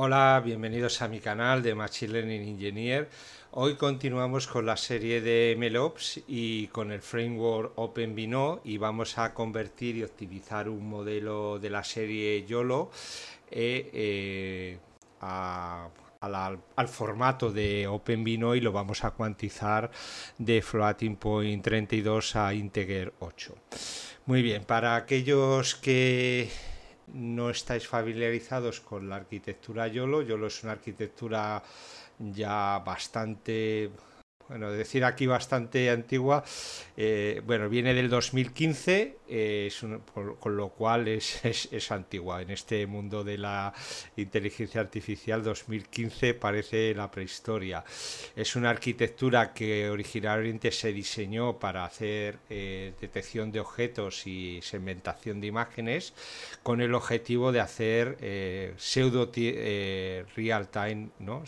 Hola, bienvenidos a mi canal de Machine Learning Engineer. Hoy continuamos con la serie de melops y con el framework OpenVINO y vamos a convertir y optimizar un modelo de la serie YOLO eh, eh, al formato de OpenVINO y lo vamos a cuantizar de Floating Point 32 a Integer 8. Muy bien, para aquellos que no estáis familiarizados con la arquitectura YOLO, YOLO es una arquitectura ya bastante bueno, decir aquí bastante antigua, eh, bueno, viene del 2015, eh, con lo cual es, antigua. En este mundo de la inteligencia artificial, 2015 parece la prehistoria. Es una arquitectura que originalmente se diseñó para hacer eh, detección de objetos y segmentación de imágenes con el objetivo de hacer pseudo real time, ¿no?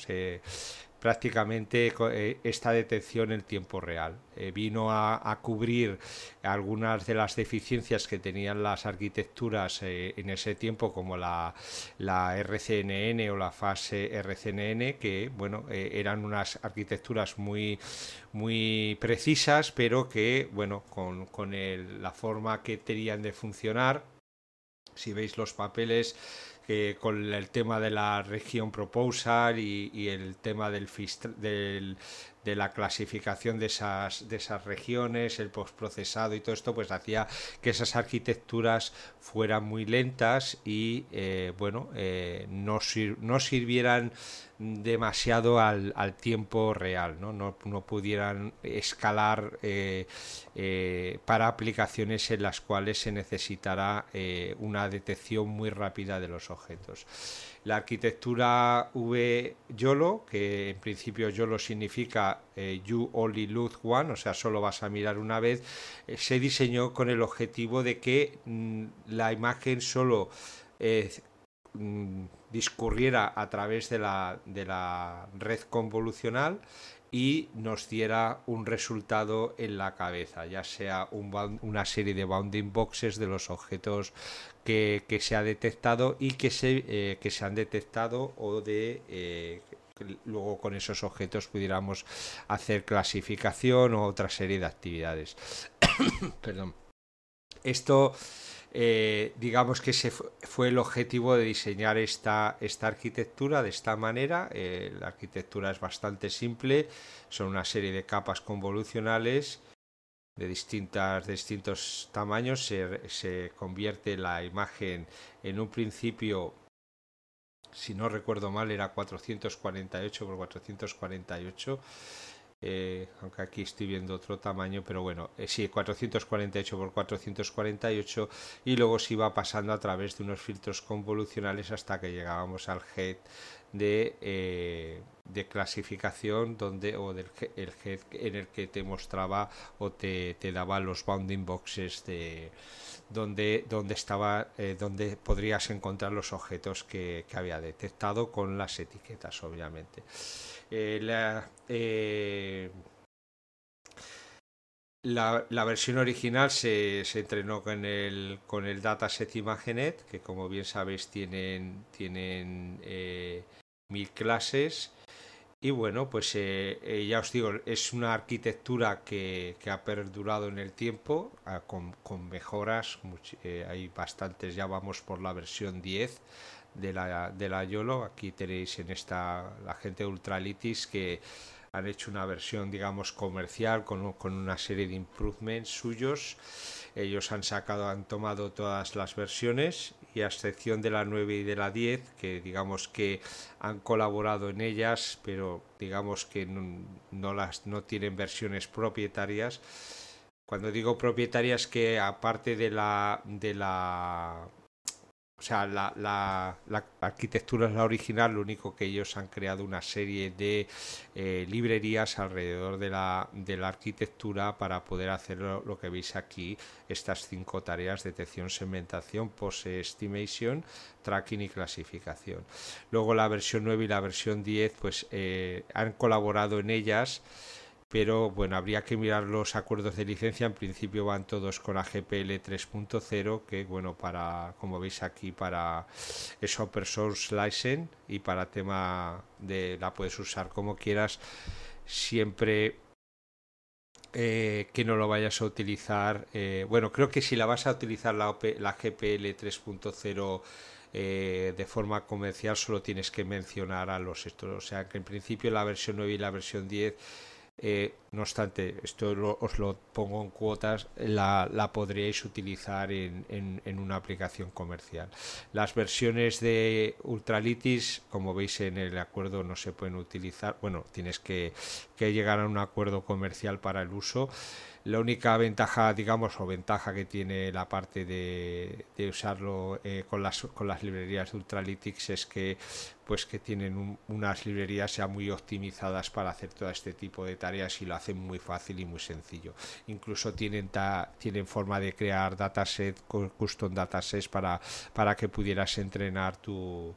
prácticamente eh, esta detección en tiempo real. Eh, vino a, cubrir algunas de las deficiencias que tenían las arquitecturas eh, en ese tiempo, como la, RCNN o la fase RCNN, que bueno, eran unas arquitecturas muy, muy precisas, pero que bueno, con, con la forma que tenían de funcionar, si veis los papeles, con el tema de la región proposal y, el tema del, del, de la clasificación de esas, de esas regiones, el postprocesado y todo esto, pues hacía que esas arquitecturas fueran muy lentas y, eh, bueno, eh, no, sirvieran demasiado al, tiempo real, ¿no? pudieran escalar eh, para aplicaciones en las cuales se necesitará una detección muy rápida de los objetos la arquitectura V-YOLO, que en principio YOLO significa eh, You Only Look One, o sea, solo vas a mirar una vez, eh, se diseñó con el objetivo de que mm, la imagen solo eh, mm, discurriera a través de la, de la red convolucional y nos diera un resultado en la cabeza, ya sea una serie de bounding boxes de los objetos que, se ha detectado y que se, eh, se han detectado o de... Eh, luego con esos objetos pudiéramos hacer clasificación o otra serie de actividades. Perdón. Esto eh, digamos que ese fue el objetivo de diseñar esta, esta arquitectura de esta manera. Eh, la arquitectura es bastante simple, son una serie de capas convolucionales de, distintas, de distintos tamaños. Se, se convierte la imagen en un principio, si no recuerdo mal, era 448 por 448 aunque aquí estoy viendo otro tamaño, pero bueno, eh, sí, 448 por 448 y luego se iba pasando a través de unos filtros convolucionales hasta que llegábamos al head de, eh, clasificación donde o del el head en el que te mostraba o te, daba los bounding boxes de donde, donde estaba eh, donde podrías encontrar los objetos que, había detectado con las etiquetas obviamente eh, la la, versión original se, entrenó con el, con el dataset Imagenet, que como bien sabéis tienen, eh, mil clases. Y bueno, pues eh, eh, ya os digo, es una arquitectura que, ha perdurado en el tiempo, ah, con, mejoras, hay bastantes, ya vamos por la versión 10 de la, de la YOLO. Aquí tenéis en esta la gente de Ultralitis que han hecho una versión, digamos, comercial con, una serie de improvements suyos. Ellos han sacado, han tomado todas las versiones y a excepción de la 9 y de la 10, que digamos que han colaborado en ellas, pero digamos que no, las, no tienen versiones propietarias. Cuando digo propietarias que aparte de la, de la o sea, la, arquitectura es la original, lo único que ellos han creado una serie de eh, librerías alrededor de la, arquitectura para poder hacer lo, que veis aquí, estas cinco tareas, detección, segmentación, pose estimation, tracking y clasificación. Luego la versión 9 y la versión 10, pues eh, han colaborado en ellas pero bueno, habría que mirar los acuerdos de licencia. En principio van todos con la GPL 3.0, que bueno, para, como veis aquí, para es Open Source License y para tema de la puedes usar como quieras, siempre eh, que no lo vayas a utilizar. Eh, bueno, creo que si la vas a utilizar la, la GPL 3.0 eh, de forma comercial, solo tienes que mencionar a los estos. O sea que en principio la versión 9 y la versión 10 eh, no obstante, esto os lo pongo en cuotas, la, la podríais utilizar en, en, una aplicación comercial. Las versiones de Ultralitis, como veis en el acuerdo, no se pueden utilizar. Bueno, tienes que, que llegar a un acuerdo comercial para el uso. La única ventaja, digamos, o ventaja que tiene la parte de, usarlo eh, con, las, con las librerías de Ultralytics es que, pues, que tienen unas librerías ya muy optimizadas para hacer todo este tipo de tareas y lo hacen muy fácil y muy sencillo. Incluso tienen, tienen forma de crear dataset, custom datasets para, para que pudieras entrenar tu,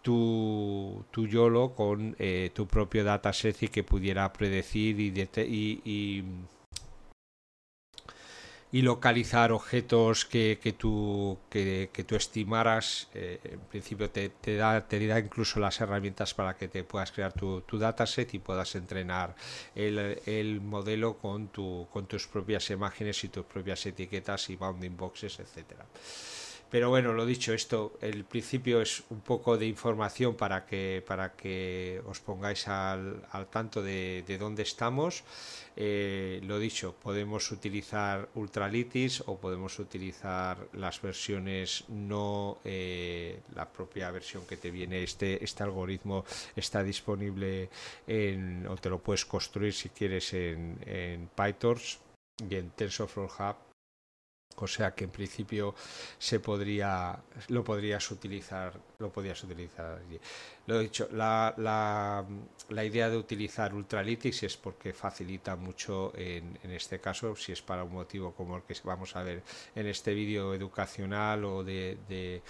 tu, tu, YOLO con eh, tu propio dataset y que pudiera predecir y, y, y y localizar objetos que, que tú, que, tú estimaras. Eh, en principio te, te, da, te incluso las herramientas para que te puedas crear tu, dataset y puedas entrenar el, el, modelo con, tu, con tus propias imágenes y tus propias etiquetas y bounding boxes, etcétera. Pero bueno, lo dicho, esto, el principio es un poco de información para que, para que os pongáis al, tanto de, dónde estamos. Eh, lo dicho, podemos utilizar Ultralitis o podemos utilizar las versiones no, eh, la propia versión que te viene. Este, este algoritmo está disponible en, o te lo puedes construir si quieres en, en PyTorch y en TensorFlow Hub o sea que en principio se podría, lo podrías utilizar, lo podías utilizar. Lo he dicho, la, la, la idea de utilizar Ultralytics es porque facilita mucho en, en, este caso, si es para un motivo como el que vamos a ver en este vídeo educacional o de, de,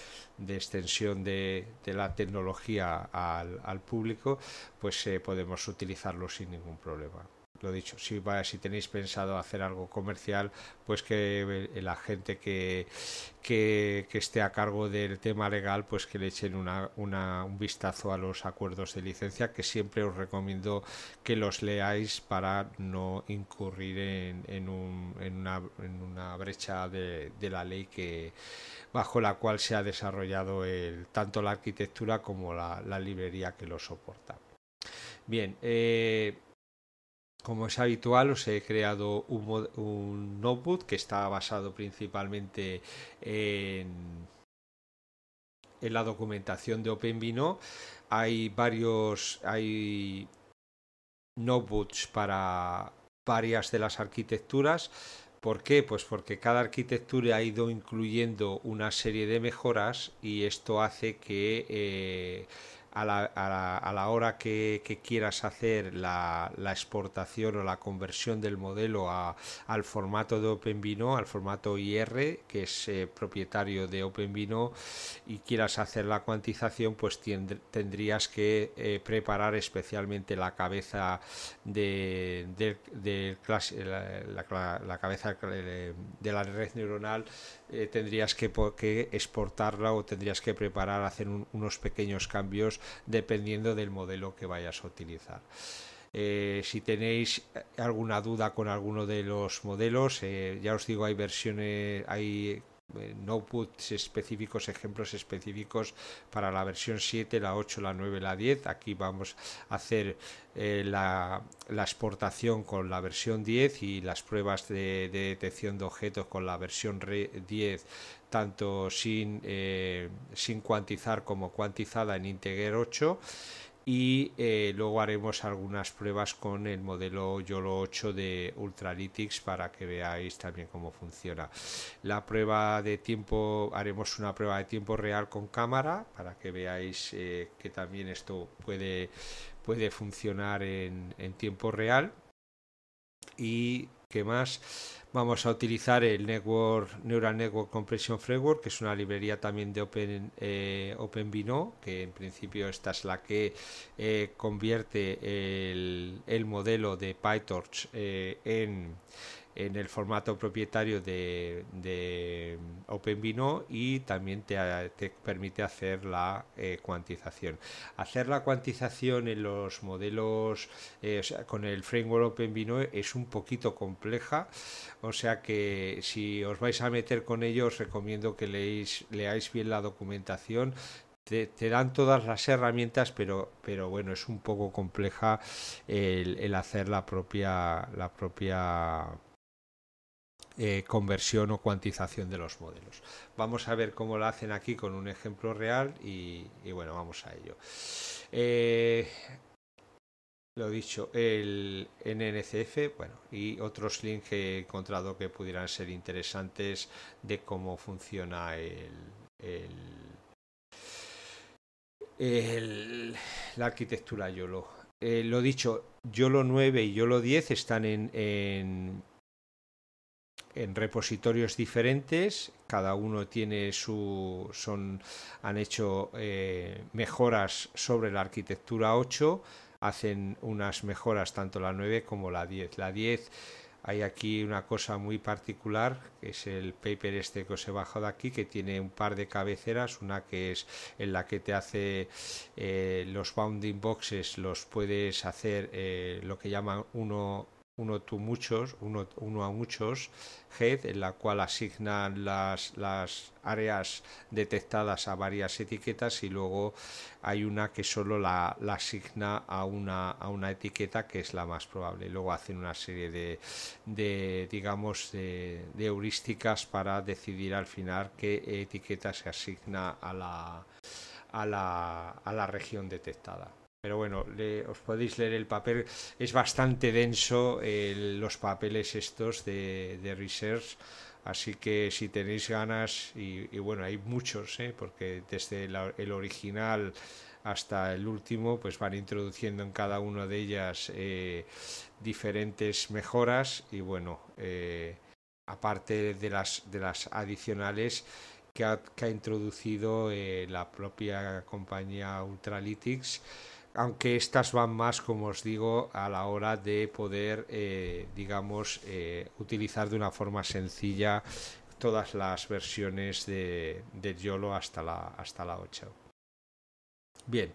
extensión de, la tecnología al, al público, pues eh, podemos utilizarlo sin ningún problema lo dicho, si, va, si tenéis pensado hacer algo comercial, pues que eh, la gente que, que, esté a cargo del tema legal, pues que le echen un vistazo a los acuerdos de licencia, que siempre os recomiendo que los leáis para no incurrir en, en, una, brecha de, la ley que bajo la cual se ha desarrollado el, tanto la arquitectura como la, la librería que lo soporta. Bien, eh, como es habitual, os he creado un, notebook que está basado principalmente en, en la documentación de OpenVINO. Hay varios, hay notebooks para varias de las arquitecturas. ¿Por qué? Pues porque cada arquitectura ha ido incluyendo una serie de mejoras y esto hace que eh, a la, a la, hora que, quieras hacer la, exportación o la conversión del modelo a, al formato de OpenVino, al formato IR, que es eh, propietario de OpenVino, y quieras hacer la cuantización, pues tendrías que eh, preparar especialmente la cabeza de, la, cabeza eh, de la red neuronal eh, tendrías que, exportarla o tendrías que preparar, hacer unos pequeños cambios dependiendo del modelo que vayas a utilizar. Eh, si tenéis eh, alguna duda con alguno de los modelos, ya os digo, hay versiones, hay eh, no puts específicos, ejemplos específicos para la versión 7, la 8, la 9, la 10. Aquí vamos a hacer eh, la, exportación con la versión 10 y las pruebas de, detección de objetos con la versión 10 tanto sin, eh, sin cuantizar como cuantizada en Integer 8 y eh, luego haremos algunas pruebas con el modelo YOLO 8 de Ultralytics para que veáis también cómo funciona. La prueba de tiempo, haremos una prueba de tiempo real con cámara para que veáis eh, que también esto puede, funcionar en, en tiempo real. Y que más. Vamos a utilizar el Network, Neural Network Compression Framework, que es una librería también de Open, eh, open OpenVINO, que en principio esta es la que eh, convierte el, modelo de PyTorch eh, en en el formato propietario de, de OpenVINO y también te, permite hacer la eh, cuantización. Hacer la cuantización en los modelos eh, con el framework OpenVINO es un poquito compleja, o sea que si os vais a meter con ello os recomiendo que leáis, leáis bien la documentación, te, dan todas las herramientas, pero, pero bueno, es un poco compleja el, el hacer la propia, la propia eh, conversión o cuantización de los modelos. Vamos a ver cómo lo hacen aquí con un ejemplo real y, bueno, vamos a ello. Eh, lo dicho, el NNCF, bueno, y otros links que he encontrado que pudieran ser interesantes de cómo funciona el, la arquitectura YOLO. Eh, lo dicho, YOLO 9 y YOLO 10 están en en repositorios diferentes, cada uno tiene su, son, han hecho eh, mejoras sobre la arquitectura 8, hacen unas mejoras tanto la 9 como la 10. La 10 hay aquí una cosa muy particular, que es el paper este que os he bajado aquí, que tiene un par de cabeceras, una que es en la que te hace eh, los bounding boxes, los puedes hacer eh, lo que llaman uno uno muchos, uno, a muchos, head, en la cual asignan las, áreas detectadas a varias etiquetas y luego hay una que solo la, asigna a una, a una etiqueta que es la más probable. Luego hacen una serie de, digamos, heurísticas para decidir al final qué etiqueta se asigna a la, a la región detectada. Pero bueno, os podéis leer el papel. Es bastante denso los papeles estos de, Research. Así que si tenéis ganas, y, bueno, hay muchos, ¿eh? porque desde el original hasta el último, pues van introduciendo en cada una de ellas eh, diferentes mejoras y bueno, eh, aparte de las, adicionales que ha, introducido la propia compañía Ultralytics aunque estas van más, como os digo, a la hora de poder, eh, digamos, eh, utilizar de una forma sencilla todas las versiones de, YOLO hasta la, hasta la 8. Bien,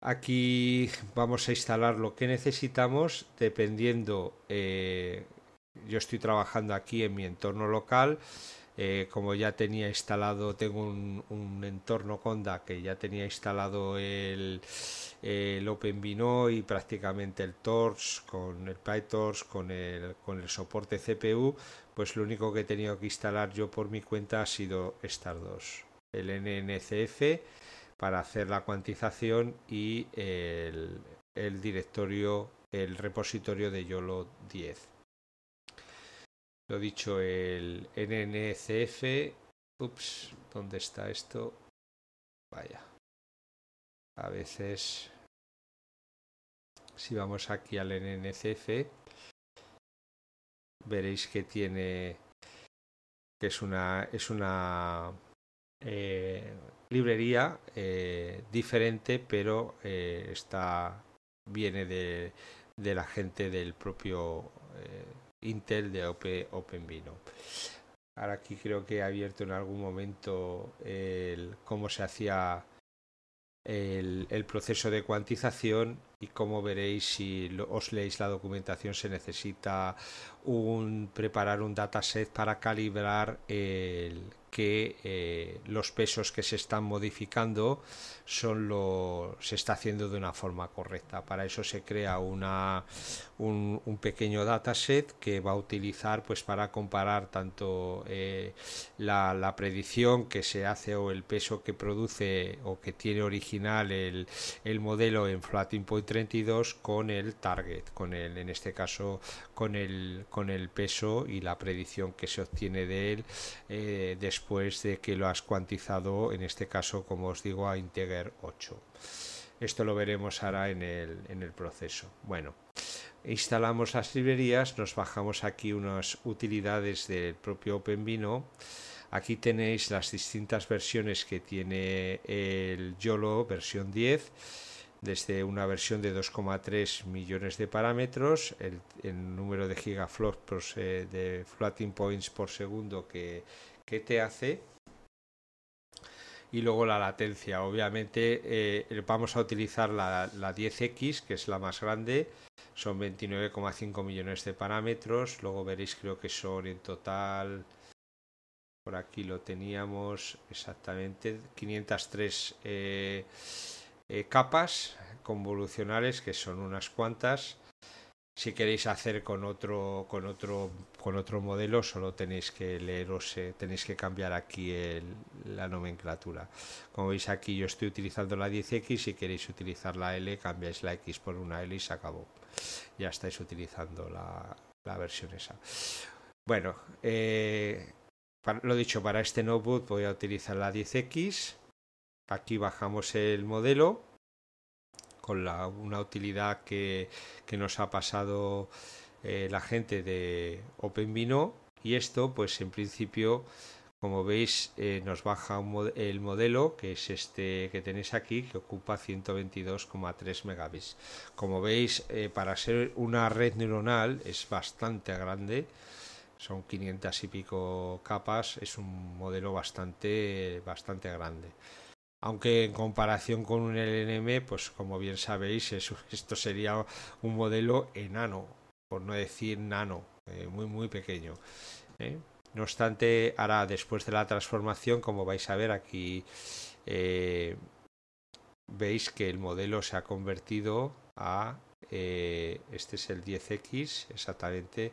aquí vamos a instalar lo que necesitamos dependiendo, eh, yo estoy trabajando aquí en mi entorno local, eh, como ya tenía instalado, tengo un, entorno Conda que ya tenía instalado el, el OpenVINO y prácticamente el Torch con el PyTorch, con el, soporte CPU, pues lo único que he tenido que instalar yo por mi cuenta ha sido estas dos, el NNCF para hacer la cuantización y el, el directorio, el repositorio de YOLO 10. Lo dicho, el NNCF. Ups, ¿dónde está esto? Vaya. A veces, si vamos aquí al NNCF, veréis que tiene que es una es una eh, librería eh, diferente pero eh, está viene de, la gente del propio Intel de OpenVINO. Ahora aquí creo que he abierto en algún momento el, cómo se hacía el, proceso de cuantización y cómo veréis si os leéis la documentación se necesita un, preparar un dataset para calibrar el, que eh, los pesos que se están modificando son lo, se está haciendo de una forma correcta. Para eso se crea una, un, pequeño dataset que va a utilizar pues, para comparar tanto eh, la, la, predicción que se hace o el peso que produce o que tiene original el, el modelo en FLAT Point 32 con el target, con el, en este caso con el, con el peso y la predicción que se obtiene de él eh, después de que lo has cuantizado, en este caso, como os digo, a integer 8. Esto lo veremos ahora en el, en el proceso. Bueno, instalamos las librerías, nos bajamos aquí unas utilidades del propio OpenVino. Aquí tenéis las distintas versiones que tiene el YOLO, versión 10 desde una versión de 2,3 millones de parámetros, el, número de gigaflops de floating points por segundo que, te hace y luego la latencia. Obviamente eh, vamos a utilizar la, 10X, que es la más grande, son 29,5 millones de parámetros, luego veréis creo que son en total por aquí lo teníamos exactamente 503 eh, capas convolucionales que son unas cuantas. Si queréis hacer con otro, con otro, con otro modelo, solo tenéis que leeros, eh, tenéis que cambiar aquí la nomenclatura. Como veis aquí, yo estoy utilizando la 10X. Si queréis utilizar la L, cambiáis la X por una L y se acabó. Ya estáis utilizando la, versión esa. Bueno, eh, lo dicho, para este notebook voy a utilizar la 10X Aquí bajamos el modelo con una utilidad que, nos ha pasado eh, la gente de OpenVino y esto pues en principio como veis eh, nos baja el modelo que es este que tenéis aquí que ocupa 122,3 megabits como veis eh, para ser una red neuronal es bastante grande son 500 y pico capas es un modelo bastante bastante grande aunque en comparación con un LNM, pues como bien sabéis, esto sería un modelo enano, por no decir nano, eh, muy muy pequeño. ¿eh? No obstante, ahora después de la transformación, como vais a ver aquí, eh, veis que el modelo se ha convertido a, este es el 10X, exactamente,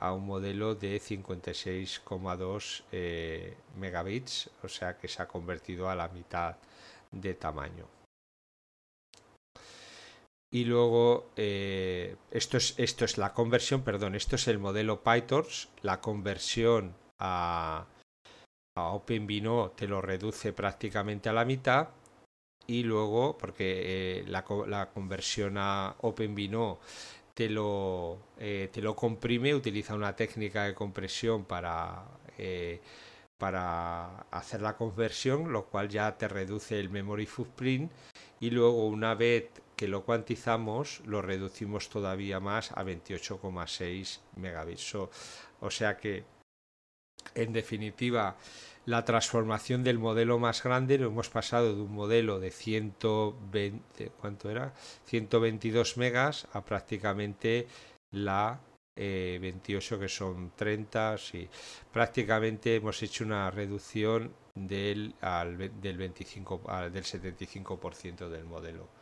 a un modelo de 56,2 eh, megabits, o sea que se ha convertido a la mitad de tamaño. Y luego, eh, esto, es, esto es la conversión, perdón, esto es el modelo PyTorch, la conversión a, OpenVINO te lo reduce prácticamente a la mitad y luego, porque eh, la, la, conversión a OpenVINO eh, te lo, comprime, utiliza una técnica de compresión para, eh, para hacer la conversión, lo cual ya te reduce el memory footprint y luego una vez que lo cuantizamos lo reducimos todavía más a 28,6 megabits. o sea que en definitiva la transformación del modelo más grande. Lo hemos pasado de un modelo de 120, ¿cuánto era? 122 megas a prácticamente la 28 eh, que son 30. Sí. Prácticamente hemos hecho una reducción del, del, 25, al, del 75% del modelo.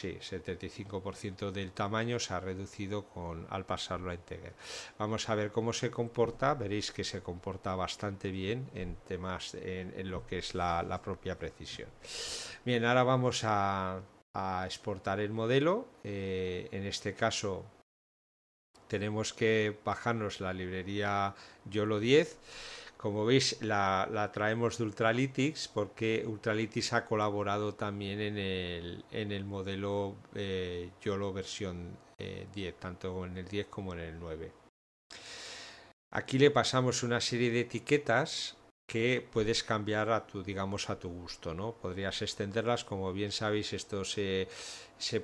Sí, 75% del tamaño se ha reducido con, al pasarlo a Integer. Vamos a ver cómo se comporta. Veréis que se comporta bastante bien en temas en, lo que es la, propia precisión. Bien, ahora vamos a, exportar el modelo. Eh, en este caso tenemos que bajarnos la librería YOLO 10 como veis, la, traemos de Ultralytics porque Ultralytics ha colaborado también en el, modelo eh, YOLO versión 10, eh, tanto en el 10 como en el 9. Aquí le pasamos una serie de etiquetas que puedes cambiar a tu, digamos, a tu gusto, ¿no? Podrías extenderlas, como bien sabéis, esto se,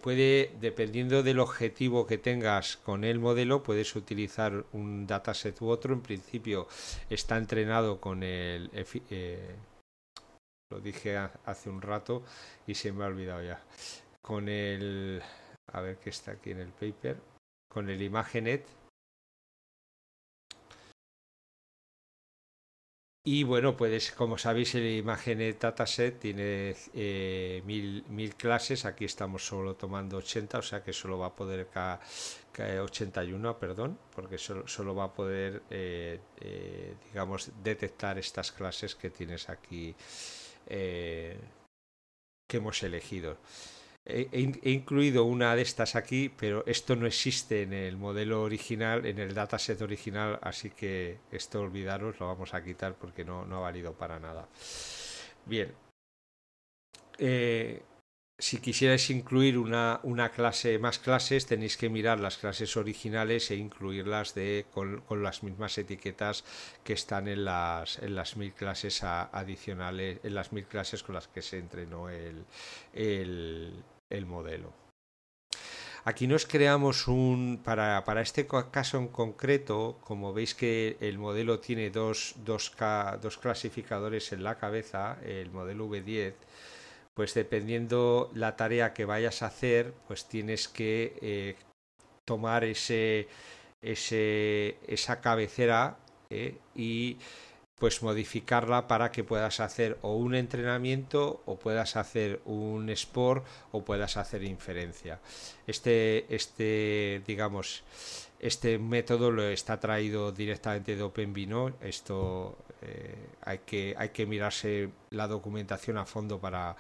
puede, dependiendo del objetivo que tengas con el modelo, puedes utilizar un dataset u otro. En principio está entrenado con el... Eh, lo dije hace un rato y se me ha olvidado ya. Con el... A ver qué está aquí en el paper. Con el ImageNet Y bueno, pues como sabéis, la imagen de dataset tiene eh, mil, mil, clases. Aquí estamos solo tomando 80, o sea que solo va a poder ca, 81, perdón, porque solo, va a poder, eh, eh, digamos, detectar estas clases que tienes aquí que hemos elegido he, incluido una de estas aquí, pero esto no existe en el modelo original, en el dataset original, así que esto olvidaros, lo vamos a quitar porque no, ha valido para nada. Bien. Eh, si quisierais incluir una, clase, más clases, tenéis que mirar las clases originales e incluirlas de, con, las mismas etiquetas que están en las, mil clases adicionales, en las mil clases con las que se entrenó el, el, el modelo. Aquí nos creamos un, para, para este caso en concreto, como veis que el modelo tiene dos, dos, clasificadores en la cabeza, el modelo V10, pues dependiendo la tarea que vayas a hacer, pues tienes que eh, tomar ese, ese, esa cabecera eh, y pues modificarla para que puedas hacer o un entrenamiento o puedas hacer un sport o puedas hacer inferencia. Este, este digamos, este método lo está traído directamente de OpenVINO. Esto eh, hay, que, mirarse la documentación a fondo para,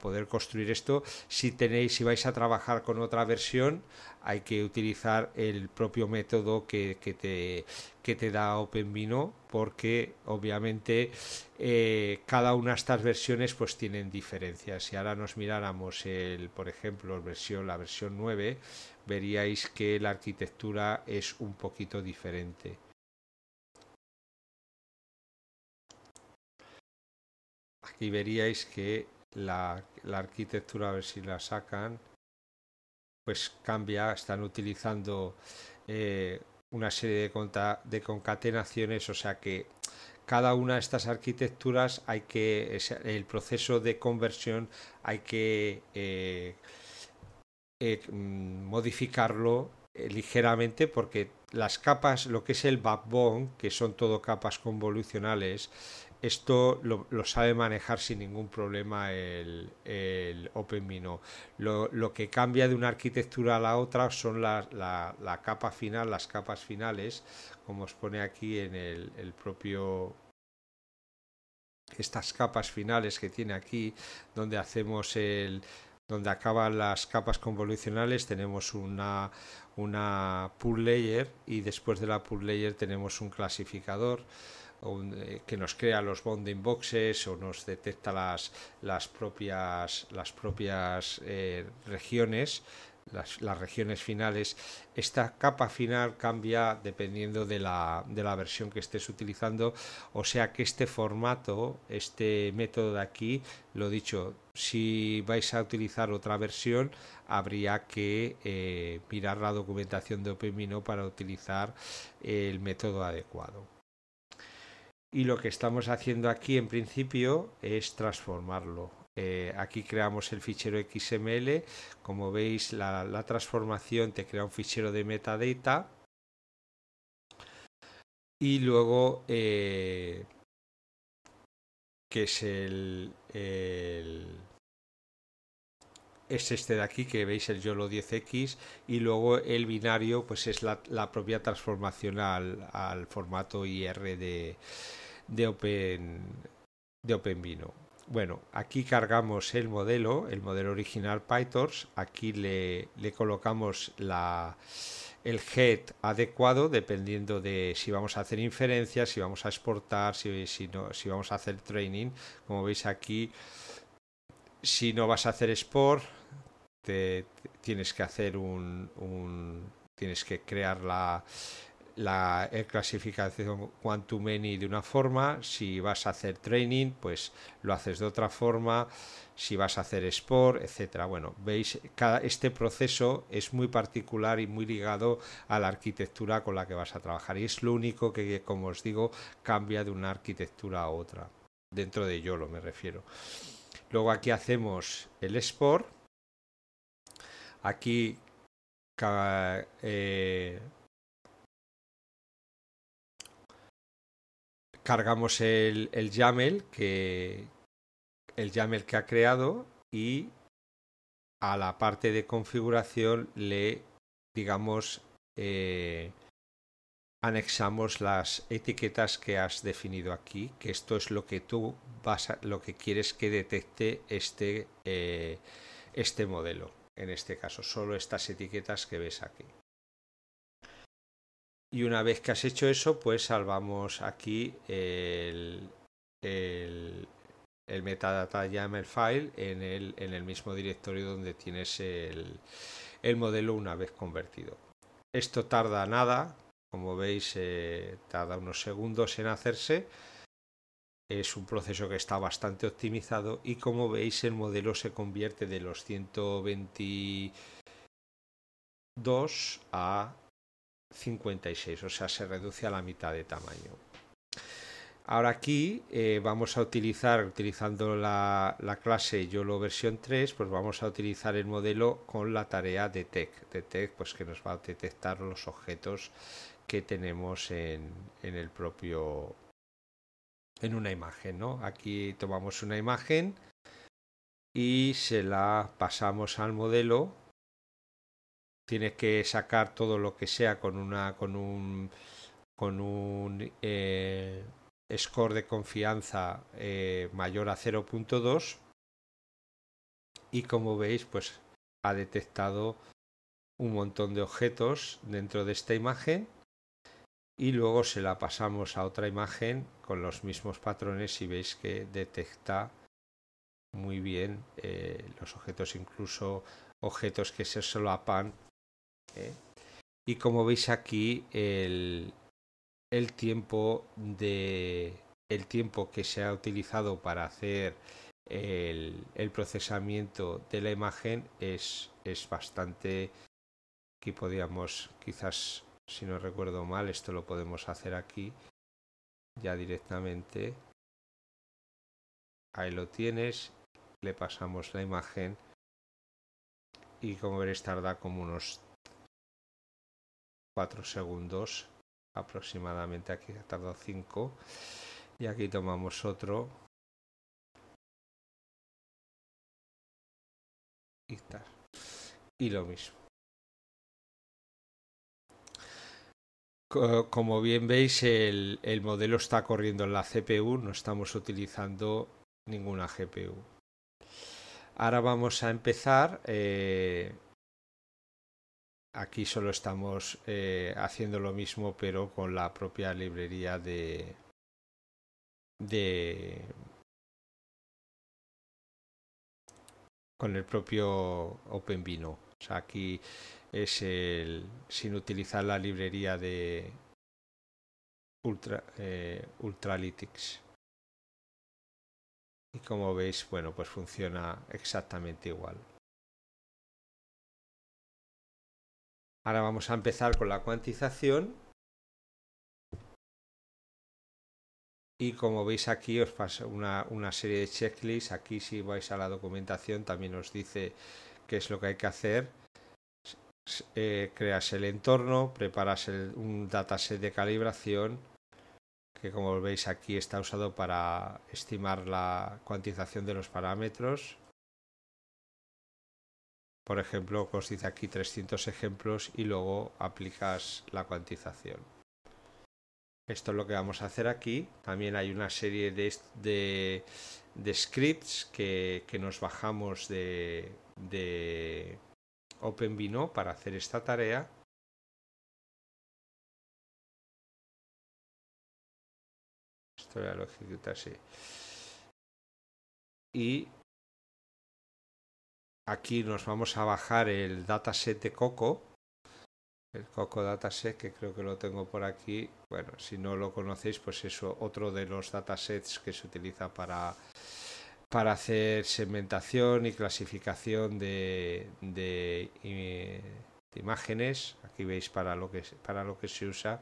poder construir esto. Si tenéis, si vais a trabajar con otra versión, hay que utilizar el propio método que, te, que te da OpenVino, porque obviamente eh, cada una de estas versiones pues tienen diferencias. Si ahora nos miráramos el, por ejemplo, versión, la versión 9, veríais que la arquitectura es un poquito diferente. y veríais que la, arquitectura, a ver si la sacan, pues cambia, están utilizando eh, una serie de, de concatenaciones, o sea que cada una de estas arquitecturas hay que, el proceso de conversión hay que eh, eh, modificarlo ligeramente porque las capas, lo que es el backbone, que son todo capas convolucionales, esto lo, sabe manejar sin ningún problema el, el OpenVINO. Lo, que cambia de una arquitectura a la otra son la, capa final, las capas finales, como os pone aquí en el, propio estas capas finales que tiene aquí donde hacemos el donde acaban las capas convolucionales tenemos una una pool layer y después de la pool layer tenemos un clasificador eh, que nos crea los bounding boxes o nos detecta las, las propias, las propias eh, regiones, las, las, regiones finales. Esta capa final cambia dependiendo de la, de la versión que estés utilizando, o sea que este formato, este método de aquí, lo dicho, si vais a utilizar otra versión, habría que eh, mirar la documentación de OpenMino para utilizar el método adecuado y lo que estamos haciendo aquí en principio es transformarlo. Eh, aquí creamos el fichero XML, como veis la, transformación te crea un fichero de metadata y luego eh, que es el, es este de aquí que veis el YOLO 10X y luego el binario pues es la, propia transformación al, al formato IR de, de Open, de OpenVINO. Bueno, aquí cargamos el modelo, el modelo original PyTorch, aquí le, colocamos la, el head adecuado dependiendo de si vamos a hacer inferencias, si vamos a exportar, si, si, no, si vamos a hacer training. Como veis aquí, si no vas a hacer export, te, tienes que hacer un, un, tienes que crear la, la eh, clasificación quantum many de una forma, si vas a hacer training, pues lo haces de otra forma, si vas a hacer sport, etcétera. Bueno, veis, cada, este proceso es muy particular y muy ligado a la arquitectura con la que vas a trabajar y es lo único que, como os digo, cambia de una arquitectura a otra. Dentro de YOLO me refiero. Luego aquí hacemos el sport. Aquí eh, cargamos el, YAML que el que ha creado y a la parte de configuración le digamos eh, anexamos las etiquetas que has definido aquí, que esto es lo que tú vas lo que quieres que detecte este, eh, este modelo. En este caso, solo estas etiquetas que ves aquí. Y una vez que has hecho eso, pues salvamos aquí el, el, metadata YAML file en el, en el, mismo directorio donde tienes el, modelo una vez convertido. Esto tarda nada, como veis, eh, tarda unos segundos en hacerse. Es un proceso que está bastante optimizado y como veis el modelo se convierte de los 122 a 56, o sea, se reduce a la mitad de tamaño. Ahora aquí eh, vamos a utilizar, utilizando la, clase YOLO versión 3, pues vamos a utilizar el modelo con la tarea detect detect pues que nos va a detectar los objetos que tenemos en, en el propio, en una imagen, ¿no? Aquí tomamos una imagen y se la pasamos al modelo tiene que sacar todo lo que sea con una con un con un eh, score de confianza eh, mayor a 0.2 y como veis pues ha detectado un montón de objetos dentro de esta imagen y luego se la pasamos a otra imagen con los mismos patrones y veis que detecta muy bien eh, los objetos incluso objetos que se solapan ¿eh? Y como veis aquí, el, tiempo el tiempo que se ha utilizado para hacer el, procesamiento de la imagen es, es bastante... Aquí podríamos, quizás, si no recuerdo mal, esto lo podemos hacer aquí ya directamente. Ahí lo tienes, le pasamos la imagen y como veréis tarda como unos 4 segundos aproximadamente. Aquí ha tardado 5. Y aquí tomamos otro. Y lo mismo. Como bien veis, el, modelo está corriendo en la CPU, no estamos utilizando ninguna GPU. Ahora vamos a empezar eh, Aquí solo estamos eh, haciendo lo mismo, pero con la propia librería de. con el propio OpenVino. O sea, aquí es el. sin utilizar la librería de. Eh, Ultralytics. Y como veis, bueno, pues funciona exactamente igual. Ahora vamos a empezar con la cuantización. Y como veis aquí os pasa una, serie de checklists. Aquí si vais a la documentación también os dice qué es lo que hay que hacer. Eh, creas el entorno, preparas un dataset de calibración que como veis aquí está usado para estimar la cuantización de los parámetros por ejemplo, os pues dice aquí 300 ejemplos y luego aplicas la cuantización. Esto es lo que vamos a hacer aquí. También hay una serie de, scripts que, nos bajamos de, de OpenVino para hacer esta tarea. Esto ya lo ejecutas así aquí nos vamos a bajar el dataset de Coco, el Coco Dataset, que creo que lo tengo por aquí. Bueno, si no lo conocéis, pues es otro de los datasets que se utiliza para, para hacer segmentación y clasificación de, de, imágenes. Aquí veis para lo que, para lo que se usa.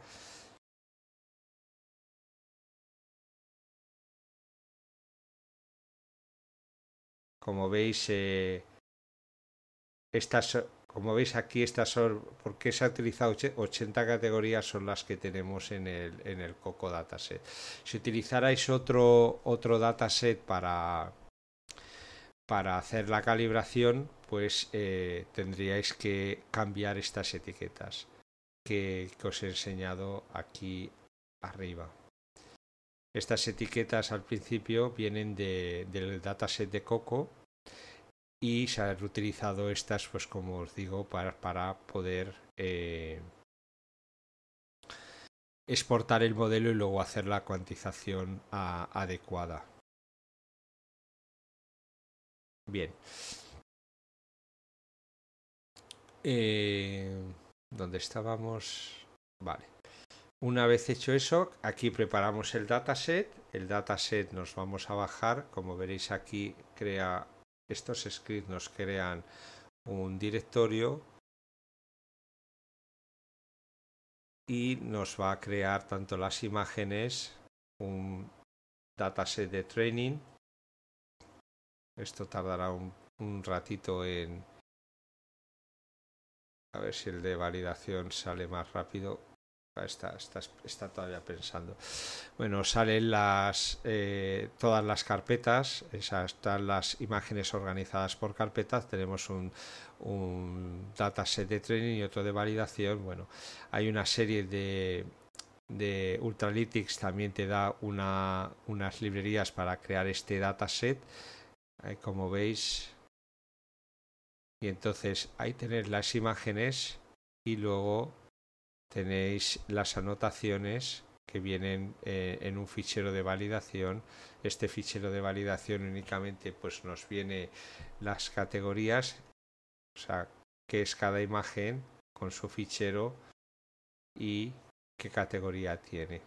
Como veis, eh, como veis aquí, estas porque se ha utilizado 80 categorías, son las que tenemos en el, Coco Dataset. Si utilizarais otro, otro dataset para, hacer la calibración, pues eh, tendríais que cambiar estas etiquetas que, os he enseñado aquí arriba. Estas etiquetas al principio vienen del dataset de Coco y se utilizado estas, pues como os digo, para, poder eh, exportar el modelo y luego hacer la cuantización adecuada. Bien. Eh, ¿Dónde estábamos? Vale. Una vez hecho eso, aquí preparamos el dataset. El dataset nos vamos a bajar. Como veréis aquí, crea estos scripts nos crean un directorio y nos va a crear tanto las imágenes, un dataset de training. Esto tardará un, ratito en... A ver si el de validación sale más rápido. Está, está, todavía pensando. Bueno, salen las, eh, todas las carpetas, esas, están las imágenes organizadas por carpetas, tenemos un, un dataset de training y otro de validación. Bueno, hay una serie de, de Ultralytics, también te da una, unas librerías para crear este dataset, como veis. Y entonces ahí tener las imágenes y luego tenéis las anotaciones que vienen eh, en un fichero de validación. Este fichero de validación únicamente pues nos viene las categorías, o sea, qué es cada imagen con su fichero y qué categoría tiene.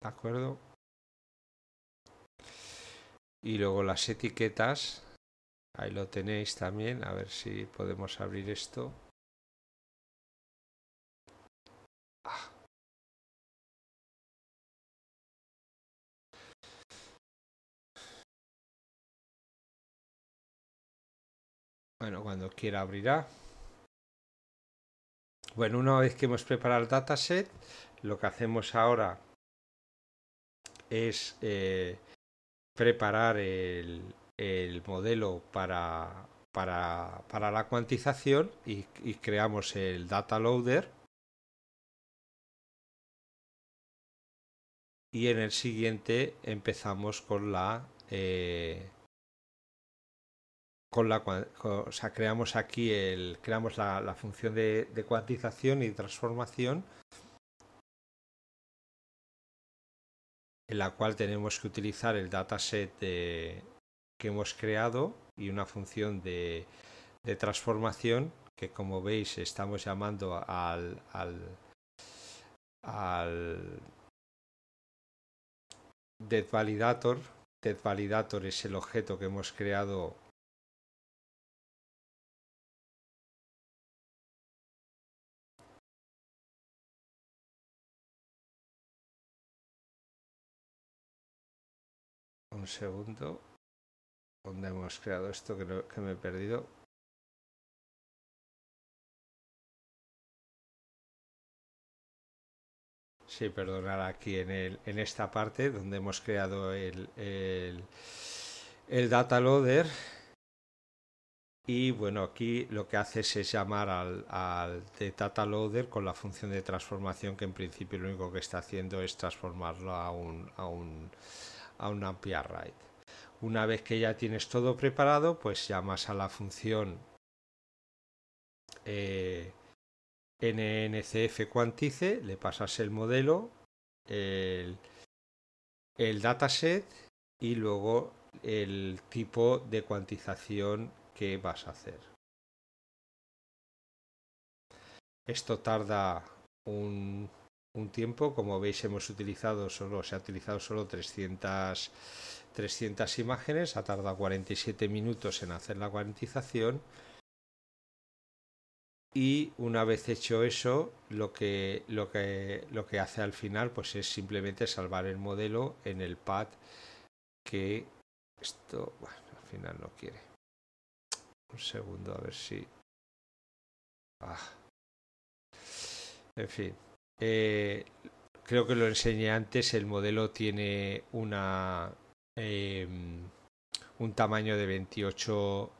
¿De acuerdo? y luego las etiquetas ahí lo tenéis también a ver si podemos abrir esto ah. bueno cuando quiera abrirá bueno una vez que hemos preparado el dataset lo que hacemos ahora es eh, preparar el, modelo para, para, la cuantización y, creamos el data loader. Y en el siguiente empezamos con la eh, con la creamos aquí el creamos la, función de, cuantización y transformación en la cual tenemos que utilizar el dataset que hemos creado y una función de, transformación que como veis estamos llamando al, al, al dead validator. Dead validator es el objeto que hemos creado segundo. donde hemos creado esto que, que me he perdido? Sí, perdonar aquí en, el, en esta parte donde hemos creado el, el, el data loader. Y bueno, aquí lo que haces es llamar al, al data loader con la función de transformación que en principio lo único que está haciendo es transformarlo a un, a un, a un ampliar right. Una vez que ya tienes todo preparado, pues llamas a la función eh, NNCF cuantice le pasas el modelo, el dataset y luego el tipo de cuantización que vas a hacer. Esto tarda un un tiempo. Como veis hemos utilizado solo, se ha utilizado solo 300, 300 imágenes, ha tardado 47 minutos en hacer la cuantización. Y una vez hecho eso, lo que, lo que, lo que hace al final pues es simplemente salvar el modelo en el pad que esto, al final no quiere. Un segundo, a ver si... Ah. En fin, eh, creo que lo enseñé antes, el modelo tiene una em, un tamaño de 28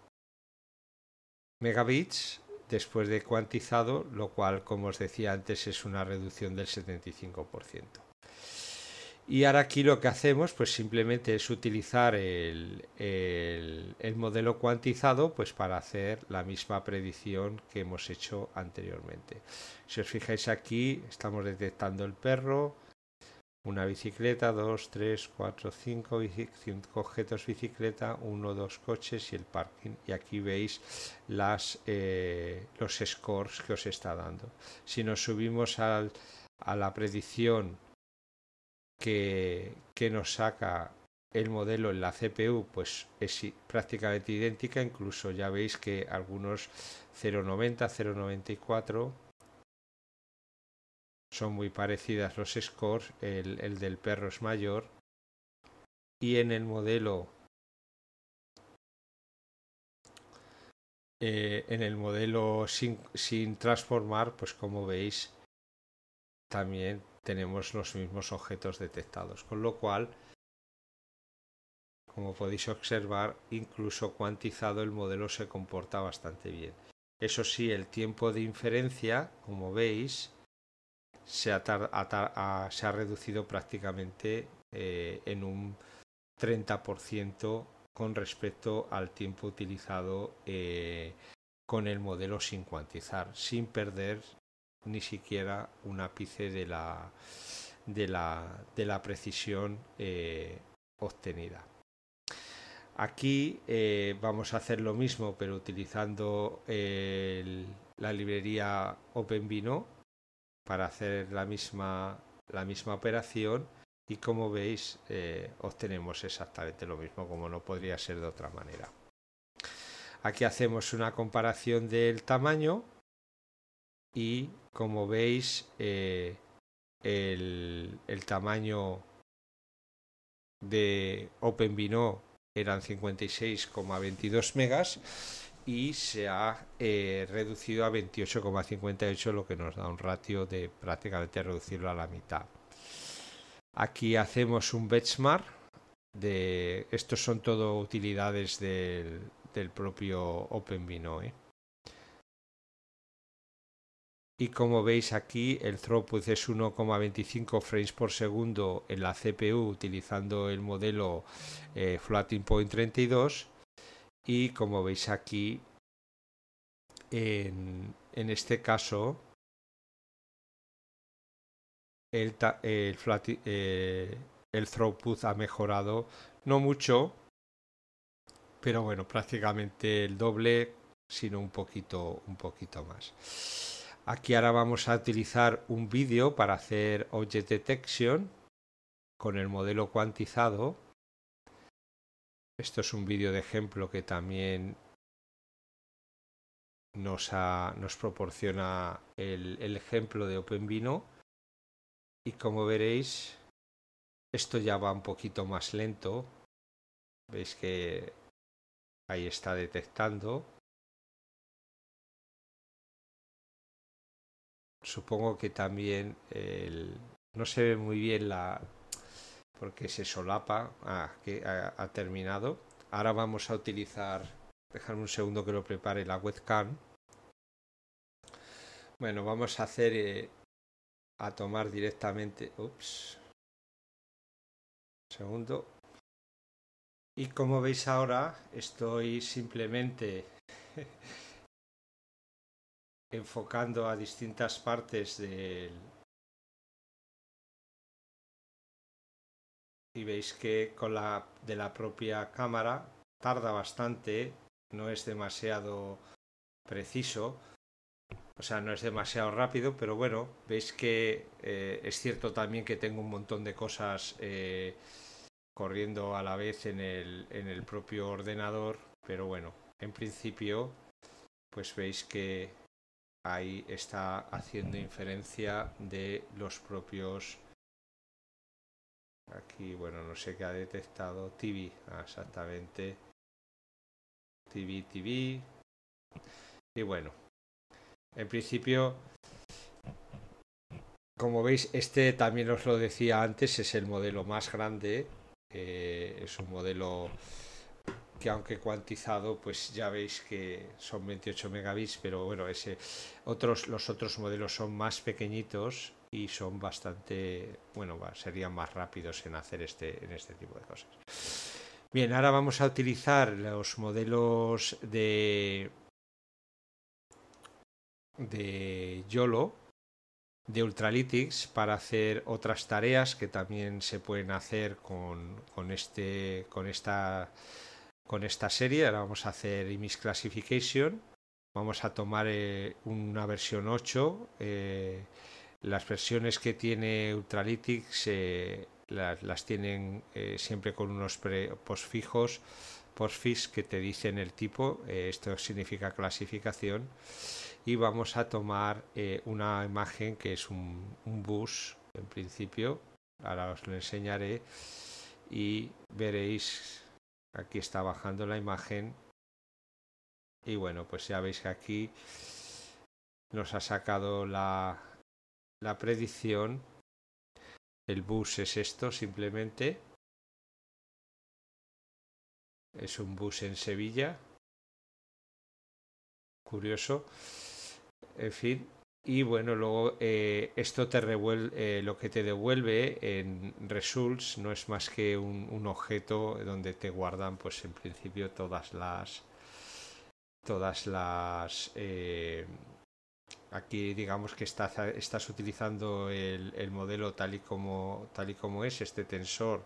megabits después de cuantizado, lo cual, como os decía antes, es una reducción del 75%. Y ahora aquí lo que hacemos pues simplemente es utilizar el, modelo cuantizado pues para hacer la misma predicción que hemos hecho anteriormente. Si os fijáis aquí estamos detectando el perro, una bicicleta, dos, tres, cuatro, cinco objetos bicicleta, uno, dos coches y el parking. Y aquí veis las, eh, los scores que os está dando. Si nos subimos al, a la predicción que, nos saca el modelo en la CPU pues es prácticamente idéntica, incluso ya veis que algunos 0.90, 0.94 son muy parecidas los scores, el, del perro es mayor y en el modelo eh, en el modelo sin transformar pues como veis también tenemos los mismos objetos detectados, con lo cual, como podéis observar, incluso cuantizado el modelo se comporta bastante bien. Eso sí, el tiempo de inferencia, como veis, se ha, reducido prácticamente eh, en un 30% con respecto al tiempo utilizado eh, con el modelo sin cuantizar, sin perder ni siquiera un ápice de la, precisión eh, obtenida. Aquí eh, vamos a hacer lo mismo, pero utilizando eh, la librería OpenVino para hacer la misma, operación y como veis obtenemos exactamente lo mismo como no podría ser de otra manera. Aquí hacemos una comparación del tamaño y como veis eh, el, tamaño de OpenVINO eran 56,22 megas y se ha eh, reducido a 28,58 lo que nos da un ratio de prácticamente reducirlo a la mitad. Aquí hacemos un benchmark de estos son todo utilidades del, propio OpenVINO. ¿eh? y como veis aquí el throughput es 1,25 frames por segundo en la CPU utilizando el modelo eh, floating point 32 y como veis aquí en, en este caso el, eh, el throughput ha mejorado no mucho pero bueno prácticamente el doble sino un poquito un poquito más Aquí ahora vamos a utilizar un vídeo para hacer Object Detection con el modelo cuantizado. Esto es un vídeo de ejemplo que también nos, proporciona el, el, ejemplo de OpenVino. Y como veréis, esto ya va un poquito más lento. Veis que ahí está detectando. supongo que también el, no se ve muy bien la porque se solapa ah, que ha, terminado ahora vamos a utilizar dejarme un segundo que lo prepare la webcam bueno vamos a hacer eh, a tomar directamente ups segundo y como veis ahora estoy simplemente enfocando a distintas partes del... Y veis que con la de la propia cámara tarda bastante, no es demasiado preciso, o sea, no es demasiado rápido, pero bueno, veis que eh, es cierto también que tengo un montón de cosas eh, corriendo a la vez en el, en el propio ordenador, pero bueno, en principio, pues veis que ahí está haciendo inferencia de los propios aquí bueno no sé qué ha detectado TV ah, exactamente TV TV y bueno en principio como veis este también os lo decía antes es el modelo más grande eh, es un modelo que aunque cuantizado, pues ya veis que son 28 megabits, pero bueno, ese otros los otros modelos son más pequeñitos y son bastante, bueno, serían más rápidos en hacer este en este tipo de cosas. Bien, ahora vamos a utilizar los modelos de de YOLO de Ultralytics para hacer otras tareas que también se pueden hacer con, con este con esta con esta serie. Ahora vamos a hacer Image Classification. Vamos a tomar eh, una versión 8. Eh, las versiones que tiene Ultralytics eh, las, tienen siempre con unos posfijos, postfix que te dicen el tipo. esto significa clasificación. Y vamos a tomar una imagen que es un, un bus, en principio. Ahora os lo enseñaré y veréis Aquí está bajando la imagen. Y bueno, pues ya veis que aquí nos ha sacado la, la predicción. El bus es esto simplemente. Es un bus en Sevilla. Curioso. En fin, y bueno, luego eh, esto te revuelve, eh, lo que te devuelve en results no es más que un, objeto donde te guardan pues en principio todas las todas las eh, aquí digamos que estás, estás utilizando el, el, modelo tal y como tal y como es este tensor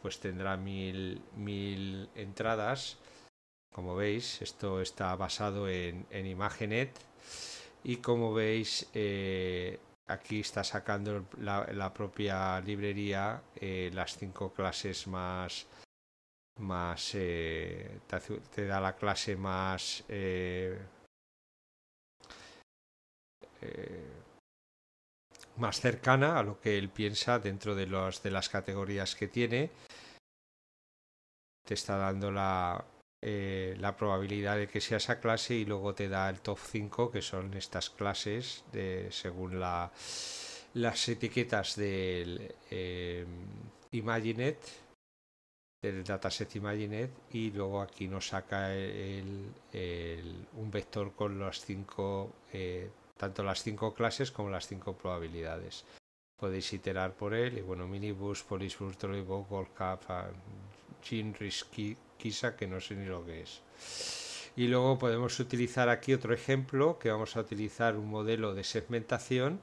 pues tendrá mil, mil entradas como veis esto está basado en, en imagenet y como veis eh, aquí está sacando la, propia librería eh, las cinco clases más más eh, te, da la clase más más cercana a lo que él piensa dentro de, los, de las categorías que tiene te está dando la, eh, la probabilidad de que sea esa clase y luego te da el top 5 que son estas clases de, según la, las etiquetas del eh, Imaginet del dataset Imaginet y luego aquí nos saca el, un vector con las 5 eh, tanto las cinco clases como las cinco probabilidades podéis iterar por él y bueno minibus, polisbus, trolleyboat, golcap, gin, risky, quizá que no sé ni lo que es. Y luego podemos utilizar aquí otro ejemplo, que vamos a utilizar un modelo de segmentación.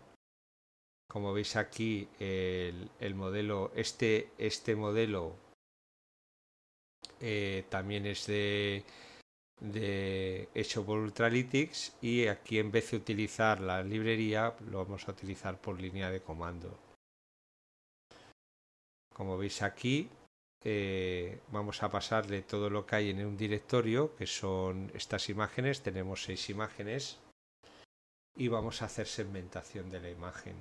Como veis aquí, el, modelo, este, este modelo eh, también es de, de hecho por Ultralytics y aquí en vez de utilizar la librería lo vamos a utilizar por línea de comando. Como veis aquí eh, vamos a pasarle todo lo que hay en un directorio, que son estas imágenes, tenemos seis imágenes, y vamos a hacer segmentación de la imagen.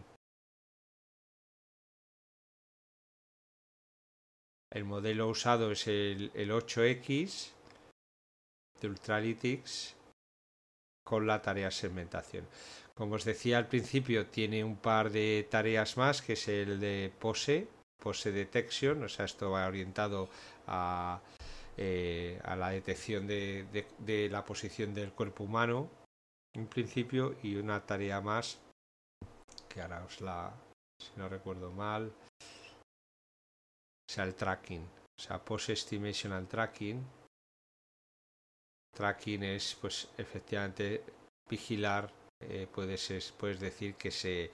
El modelo usado es el, el 8X de Ultralytics con la tarea segmentación. Como os decía al principio, tiene un par de tareas más, que es el de pose, Pose Detection, o sea, esto va orientado a, eh, la detección de, de, la posición del cuerpo humano, en principio, y una tarea más, que ahora os la, si no recuerdo mal, o sea, el tracking, o sea, Pose Estimation and Tracking. Tracking es, pues, efectivamente, vigilar, eh, puedes, puedes decir que se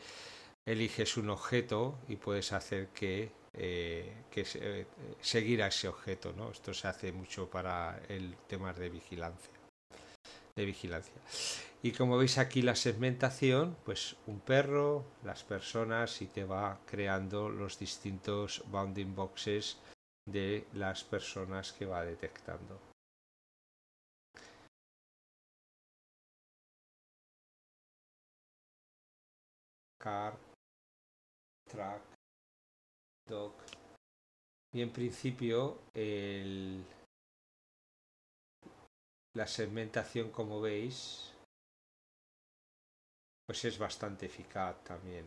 eliges un objeto y puedes hacer que, eh, eh, seguir a ese objeto, Esto se hace mucho para el tema de vigilancia. De vigilancia. Y como veis aquí la segmentación, pues un perro, las personas y te va creando los distintos bounding boxes de las personas que va detectando. Car y en principio el, la segmentación, como veis, pues es bastante eficaz también.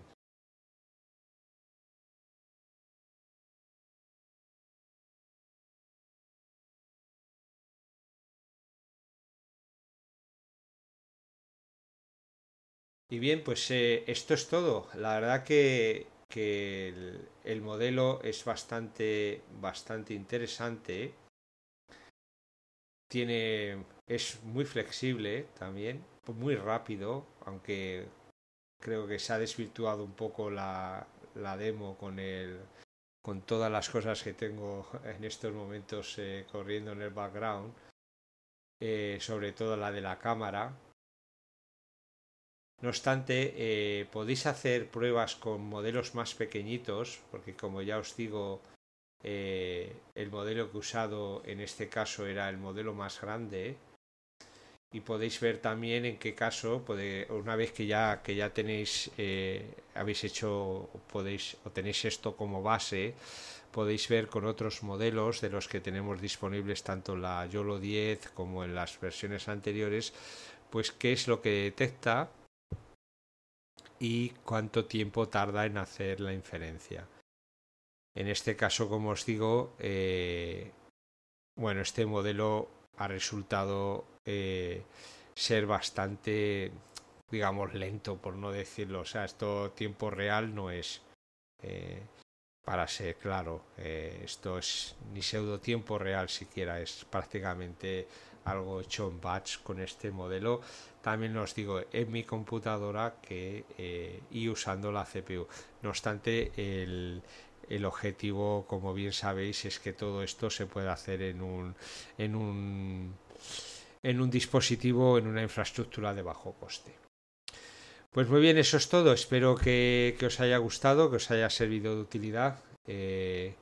Y bien, pues eh, esto es todo. La verdad que el, modelo es bastante, bastante interesante. Tiene, es muy flexible también, muy rápido, aunque creo que se ha desvirtuado un poco la, la demo con el con todas las cosas que tengo en estos momentos eh, corriendo en el background, eh, sobre todo la de la cámara, no obstante, eh, podéis hacer pruebas con modelos más pequeñitos, porque como ya os digo, eh, el modelo que he usado en este caso era el modelo más grande. Y podéis ver también en qué caso, una vez que ya, ya tenéis, eh, habéis hecho, podéis, tenéis esto como base, podéis ver con otros modelos de los que tenemos disponibles tanto la YOLO 10 como en las versiones anteriores, pues qué es lo que detecta y cuánto tiempo tarda en hacer la inferencia. En este caso, como os digo, eh, bueno, este modelo ha resultado eh, ser bastante, digamos, lento, por no decirlo. O sea, esto tiempo real no es, eh, para ser claro, esto es ni pseudo tiempo real siquiera, es prácticamente algo hecho en batch con este modelo también os digo en mi computadora que, eh, y usando la CPU. No obstante, el, objetivo, como bien sabéis, es que todo esto se pueda hacer en un, en un, en un dispositivo, en una infraestructura de bajo coste. Pues muy bien, eso es todo. Espero que, os haya gustado, que os haya servido de utilidad. Eh,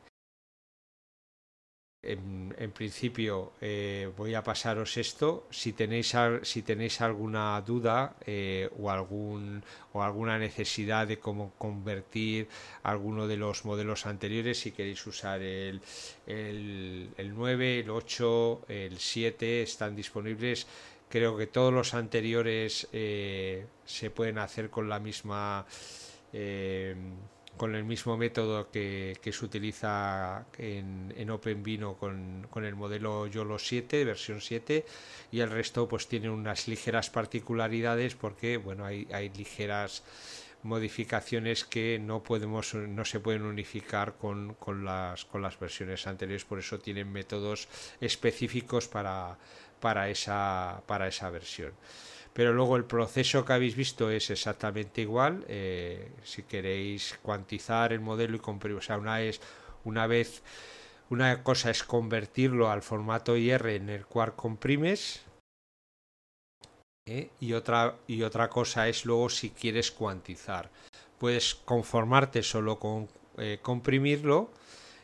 en, principio eh, voy a pasaros esto. Si tenéis, si tenéis alguna duda eh, o, algún, o alguna necesidad de cómo convertir alguno de los modelos anteriores, si queréis usar el, el, el 9, el 8, el 7, están disponibles creo que todos los anteriores eh, se pueden hacer con la misma eh, con el mismo método que, se utiliza en, en OpenVino con, con, el modelo YOLO 7, versión 7, y el resto pues tiene unas ligeras particularidades porque bueno, hay, ligeras modificaciones que no podemos no se pueden unificar con, las versiones anteriores por eso tienen métodos específicos para para esa versión pero luego el proceso que habéis visto es exactamente igual. Eh, si queréis cuantizar el modelo y comprimirlo o sea, una es una vez, una cosa es convertirlo al formato IR en el cual comprimes. Eh, y, otra, y otra cosa es luego si quieres cuantizar. Puedes conformarte solo con eh, comprimirlo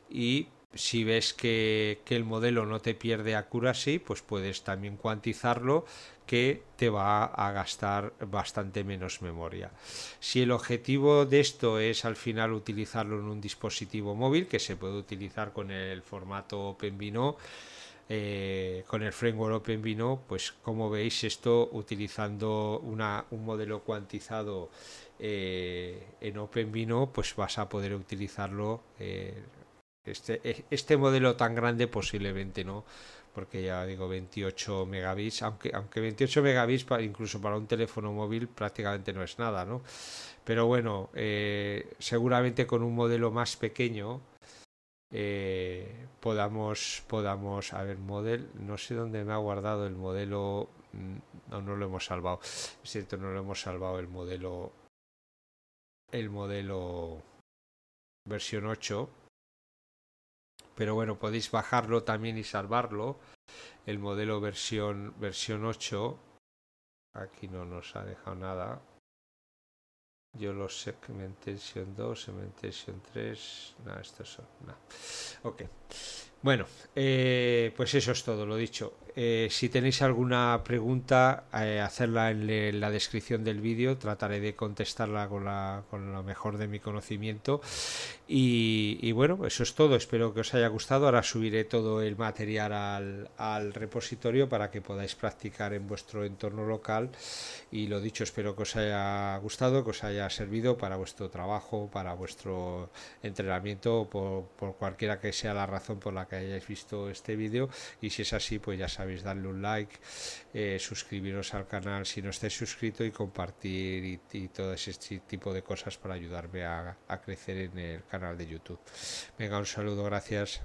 y si ves que, que, el modelo no te pierde accuracy, pues puedes también cuantizarlo, que te va a gastar bastante menos memoria. Si el objetivo de esto es al final utilizarlo en un dispositivo móvil que se puede utilizar con el formato OpenVINO, eh, con el framework OpenVINO, pues como veis esto utilizando un modelo cuantizado eh, en OpenVINO, pues vas a poder utilizarlo eh, este, este modelo tan grande posiblemente no porque ya digo 28 megabits, aunque, aunque 28 megabits incluso para un teléfono móvil prácticamente no es nada, ¿no? Pero bueno, eh, seguramente con un modelo más pequeño eh, podamos, podamos, a ver, model, no sé dónde me ha guardado el modelo, mm, no, no lo hemos salvado, es cierto, no lo hemos salvado el modelo, el modelo versión 8 pero bueno, podéis bajarlo también y salvarlo. El modelo versión, versión 8. Aquí no nos ha dejado nada. Yo los Segmentation 2, Segmentation 3. No, estos son. No. Ok. Bueno, eh, pues eso es todo, lo dicho. Eh, si tenéis alguna pregunta, eh, hacerla en, la descripción del vídeo. Trataré de contestarla con, con lo mejor de mi conocimiento. Y, bueno, eso es todo. Espero que os haya gustado. Ahora subiré todo el material al, repositorio para que podáis practicar en vuestro entorno local. Y lo dicho, espero que os haya gustado, que os haya servido para vuestro trabajo, para vuestro entrenamiento, por, por cualquiera que sea la razón por la que hayáis visto este vídeo. Y si es así, pues ya sabéis darle un like, eh, suscribiros al canal si no estáis suscrito y compartir y, todo ese tipo de cosas para ayudarme a crecer en el canal de YouTube. Venga, un saludo, gracias.